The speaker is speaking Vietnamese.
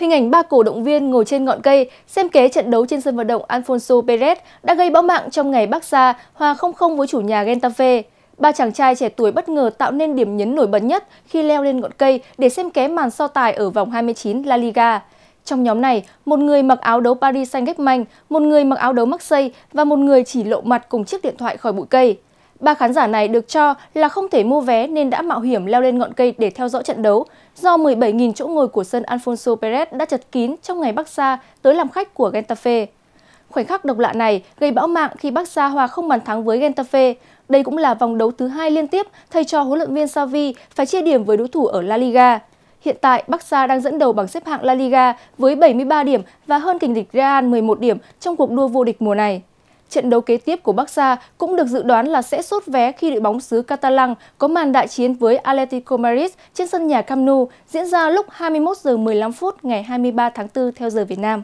Hình ảnh ba cổ động viên ngồi trên ngọn cây xem kế trận đấu trên sân vận động Alfonso Perez đã gây bão mạng trong ngày Bắc Sa hòa 0-0 với chủ nhà Getafe. Ba chàng trai trẻ tuổi bất ngờ tạo nên điểm nhấn nổi bật nhất khi leo lên ngọn cây để xem ké màn so tài ở vòng 29 La Liga. Trong nhóm này, một người mặc áo đấu Paris Saint-Germain, một người mặc áo đấu Marseille và một người chỉ lộ mặt cùng chiếc điện thoại khỏi bụi cây. Ba khán giả này được cho là không thể mua vé nên đã mạo hiểm leo lên ngọn cây để theo dõi trận đấu do 17.000 chỗ ngồi của sân Alfonso Perez đã chật kín trong ngày Barca tới làm khách của Getafe. Khoảnh khắc độc lạ này gây bão mạng khi Barca hòa không bàn thắng với Getafe. Đây cũng là vòng đấu thứ hai liên tiếp thầy trò huấn luyện viên Xavi phải chia điểm với đối thủ ở La Liga. Hiện tại, Barca đang dẫn đầu bảng xếp hạng La Liga với 73 điểm và hơn kình địch Real 11 điểm trong cuộc đua vô địch mùa này. Trận đấu kế tiếp của Barca cũng được dự đoán là sẽ sốt vé khi đội bóng xứ Catalan có màn đại chiến với Atletico Madrid trên sân nhà Camp Nou diễn ra lúc 21 giờ 15 phút ngày 23 tháng 4 theo giờ Việt Nam.